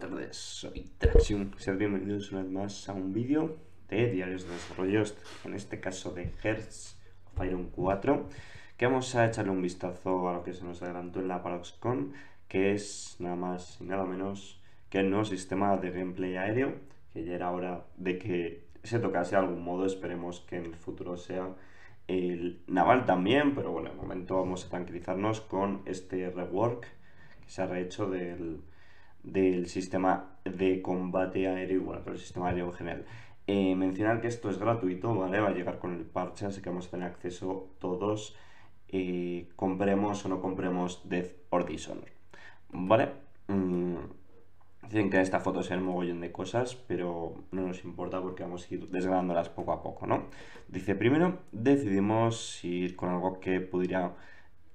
buenas tardes, soy Traxium. Sean bienvenidos una vez más a un vídeo de Diarios de desarrollo, en este caso de Hertz fire Iron 4, que vamos a echarle un vistazo a lo que se nos adelantó en la ParoxCon, que es nada más y nada menos que el nuevo sistema de gameplay aéreo, que ya era hora de que se tocase de algún modo, esperemos que en el futuro sea el naval también, pero bueno, de momento vamos a tranquilizarnos con este rework que se ha rehecho del del sistema de combate aéreo, bueno, pero el sistema aéreo en general. Eh, mencionar que esto es gratuito, ¿vale? Va a llegar con el parche, así que vamos a tener acceso todos, eh, compremos o no compremos Death or Dishonor, ¿vale? Mm, dicen que esta foto sea el mogollón de cosas, pero no nos importa porque vamos a ir desgranándolas poco a poco, ¿no? Dice, primero decidimos ir con algo que pudiera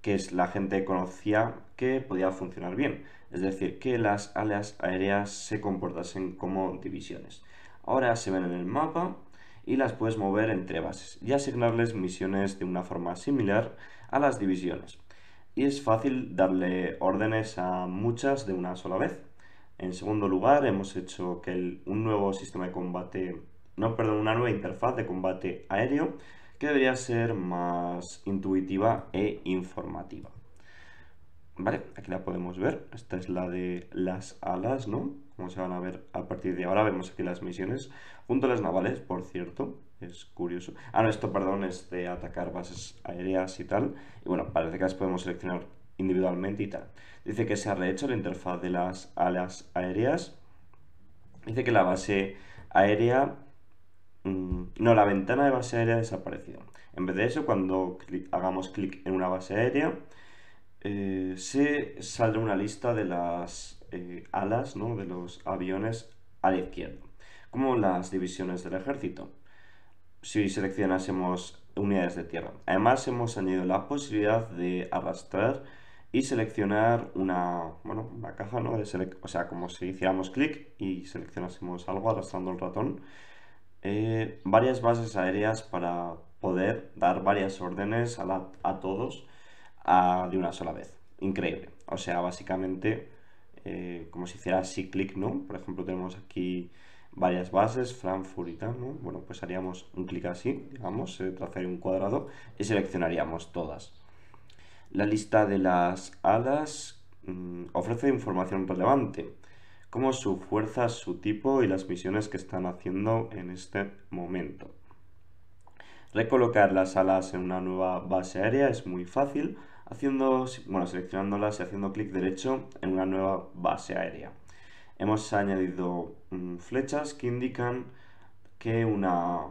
que es la gente conocía que podía funcionar bien, es decir, que las alas aéreas se comportasen como divisiones. Ahora se ven en el mapa y las puedes mover entre bases y asignarles misiones de una forma similar a las divisiones. Y es fácil darle órdenes a muchas de una sola vez. En segundo lugar, hemos hecho que un nuevo sistema de combate, no, perdón, una nueva interfaz de combate aéreo que debería ser más intuitiva e informativa. Vale, aquí la podemos ver. Esta es la de las alas, ¿no? Como se van a ver a partir de ahora, vemos aquí las misiones. Junto a las navales, por cierto. Es curioso. Ah, no, esto, perdón, es de atacar bases aéreas y tal. Y bueno, parece que las podemos seleccionar individualmente y tal. Dice que se ha rehecho la interfaz de las alas aéreas. Dice que la base aérea Mm, no, la ventana de base aérea ha desaparecido. En vez de eso, cuando hagamos clic en una base aérea, eh, se saldrá una lista de las eh, alas de los aviones a la izquierda, como las divisiones del ejército, si seleccionásemos unidades de tierra. Además hemos añadido la posibilidad de arrastrar y seleccionar una, una caja, o sea, como si hiciéramos clic y seleccionásemos algo arrastrando el ratón, eh, varias bases aéreas para poder dar varias órdenes a, todos de una sola vez. Increíble. O sea, básicamente eh, como si hiciera así clic, ¿no? Por ejemplo, tenemos aquí varias bases, Frankfurt y tal, Bueno, pues haríamos un clic así, digamos, se eh, trazaría un cuadrado y seleccionaríamos todas. La lista de las alas mm, ofrece información relevante como su fuerza, su tipo y las misiones que están haciendo en este momento. Recolocar las alas en una nueva base aérea es muy fácil, haciendo, bueno, seleccionándolas y haciendo clic derecho en una nueva base aérea. Hemos añadido mm, flechas que indican que una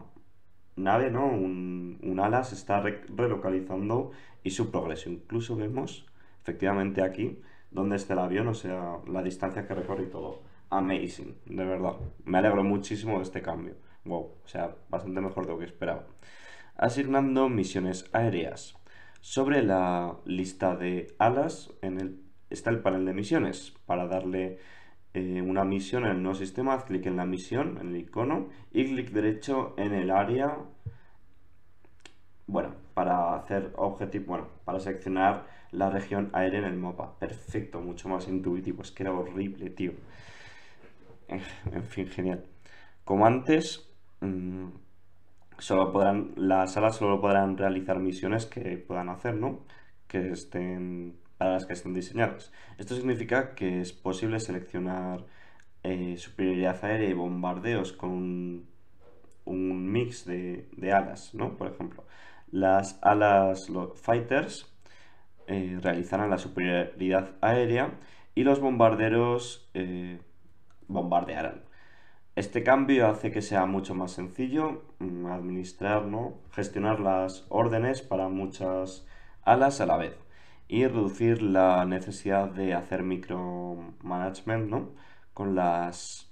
nave, ¿no? un, ala se está relocalizando y su progreso. Incluso vemos efectivamente aquí dónde esté el avión, o sea, la distancia que recorre y todo. Amazing, de verdad. Me alegro muchísimo de este cambio. Wow, o sea, bastante mejor de lo que esperaba. Asignando misiones aéreas. Sobre la lista de alas en el, está el panel de misiones. Para darle eh, una misión en el nuevo sistema, haz clic en la misión, en el icono, y clic derecho en el área bueno, para hacer objetivo, bueno, para seleccionar la región aérea en el mapa. Perfecto, mucho más intuitivo. Es que era horrible, tío. En fin, genial. Como antes, mm, solo podrán, las alas solo podrán realizar misiones que puedan hacer, ¿no? Que estén para las que estén diseñadas. Esto significa que es posible seleccionar eh, superioridad aérea y bombardeos con un, mix de alas, ¿no? Por ejemplo. Las alas fighters eh, realizarán la superioridad aérea y los bombarderos eh, bombardearán. Este cambio hace que sea mucho más sencillo mm, administrar, gestionar las órdenes para muchas alas a la vez y reducir la necesidad de hacer micromanagement ¿no? con las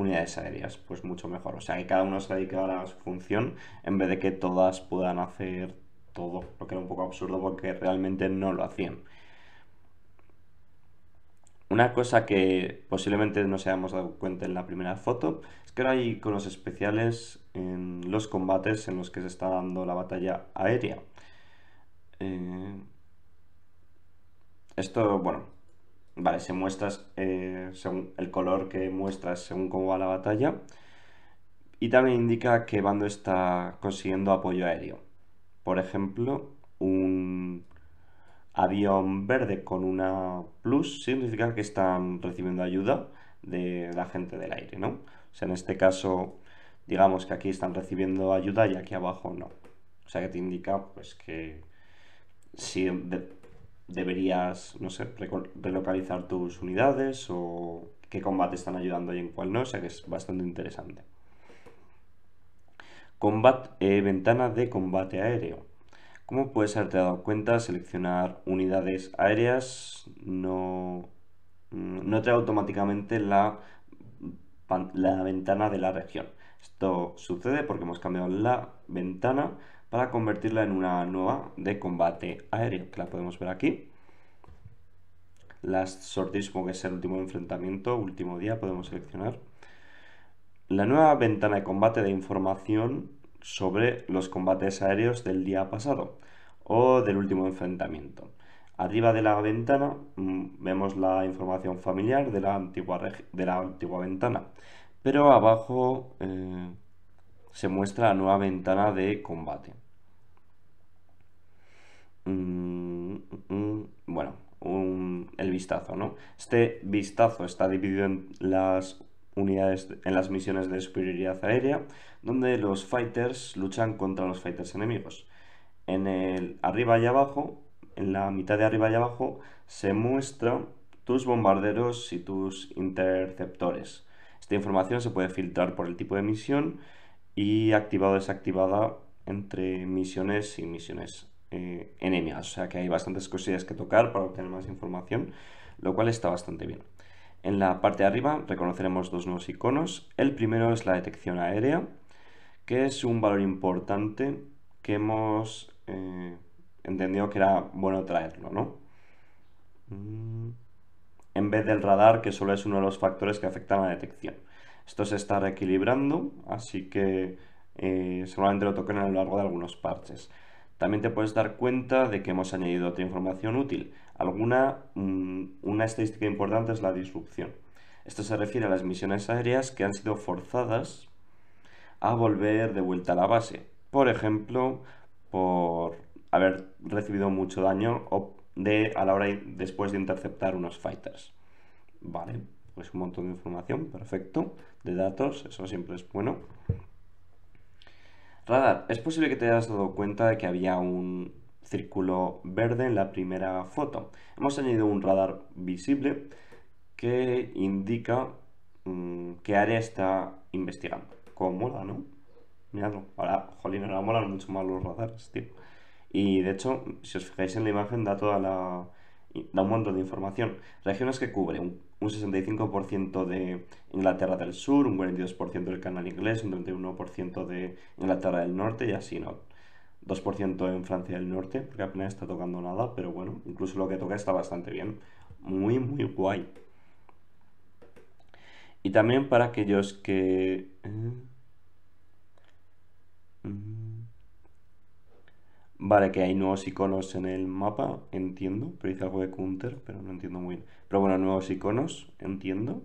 unidades aéreas, pues mucho mejor. O sea, que cada uno se dedica a su función en vez de que todas puedan hacer todo, lo que era un poco absurdo porque realmente no lo hacían. Una cosa que posiblemente no se hayamos dado cuenta en la primera foto es que ahora hay con los especiales en los combates en los que se está dando la batalla aérea. Eh, esto, bueno, Vale, se muestras eh, según el color que muestras según cómo va la batalla. Y también indica qué bando está consiguiendo apoyo aéreo. Por ejemplo, un avión verde con una plus significa que están recibiendo ayuda de la gente del aire, ¿no? O sea, en este caso, digamos que aquí están recibiendo ayuda y aquí abajo no. O sea, que te indica pues que si deberías, no sé, relocalizar tus unidades o qué combate están ayudando y en cuál no, o sea que es bastante interesante. Combate, eh, ventana de combate aéreo. Como puedes haberte dado cuenta, seleccionar unidades aéreas no, no trae automáticamente la, la ventana de la región. Esto sucede porque hemos cambiado la ventana para convertirla en una nueva de combate aéreo, que la podemos ver aquí. Las Sortismo, que es el último enfrentamiento, último día, podemos seleccionar. La nueva ventana de combate de información sobre los combates aéreos del día pasado o del último enfrentamiento. Arriba de la ventana mm, vemos la información familiar de la antigua, de la antigua ventana, pero abajo eh, se muestra la nueva ventana de combate. Mm, mm, mm. bueno, el vistazo, ¿no? Este vistazo está dividido en las unidades, en las misiones de superioridad aérea, donde los fighters luchan contra los fighters enemigos. En el arriba y abajo, en la mitad de arriba y abajo, se muestra tus bombarderos y tus interceptores. Esta información se puede filtrar por el tipo de misión y activado desactivada entre misiones y misiones eh, enemigas. O sea que hay bastantes cosillas que tocar para obtener más información, lo cual está bastante bien. En la parte de arriba reconoceremos dos nuevos iconos. El primero es la detección aérea, que es un valor importante que hemos eh, entendido que era bueno traerlo, ¿no? Mm. En vez del radar, que solo es uno de los factores que afectan a la detección. Esto se está reequilibrando, así que eh, seguramente lo toquen a lo largo de algunos parches. También te puedes dar cuenta de que hemos añadido otra información útil. Alguna, mm, una estadística importante es la disrupción. Esto se refiere a las misiones aéreas que han sido forzadas a volver de vuelta a la base. Por ejemplo, por haber recibido mucho daño de, a la hora después de interceptar unos fighters. Vale, es un montón de información, perfecto, de datos, eso siempre es bueno. Radar, es posible que te hayas dado cuenta de que había un círculo verde en la primera foto. Hemos añadido un radar visible que indica mm, qué área está investigando. Como mola, ¿no? Miradlo, ahora, jolín, ahora molan mucho más los radares, tío. Y de hecho, si os fijáis en la imagen, da toda la da un montón de información. Regiones que cubre un, 65% de Inglaterra del Sur, un 42% del Canal Inglés, un 31% de Inglaterra del Norte y así, ¿no? 2% en Francia del Norte, porque apenas está tocando nada, pero bueno, incluso lo que toca está bastante bien. Muy, muy guay. Y también para aquellos que... Eh, mm, Vale, que hay nuevos iconos en el mapa, entiendo. Pero dice algo de counter, pero no entiendo muy bien. Pero bueno, nuevos iconos, entiendo.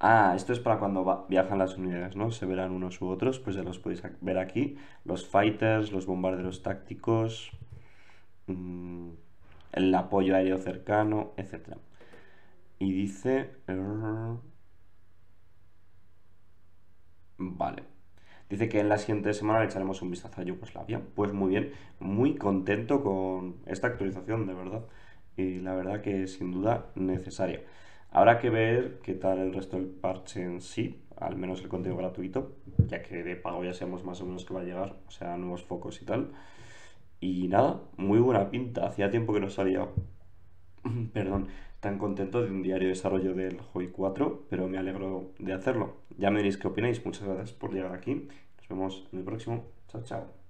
Ah, esto es para cuando viajan las unidades, ¿no? Se verán unos u otros, pues ya los podéis ver aquí. Los fighters, los bombarderos tácticos, mm, el apoyo aéreo cercano, etc. Y dice... Dice que en la siguiente semana le echaremos un vistazo a Yugoslavia. Pues muy bien, muy contento con esta actualización, de verdad. Y la verdad que sin duda necesaria. Habrá que ver qué tal el resto del parche en sí, al menos el contenido gratuito, ya que de pago ya sabemos más o menos que va a llegar, o sea, nuevos focos y tal. Y nada, muy buena pinta. Hacía tiempo que no salía, perdón, tan contento de un diario de desarrollo del Hoi 4, pero me alegro de hacerlo. Ya me diréis qué opináis. Muchas gracias por llegar aquí nos vemos en el próximo. Chao, chao.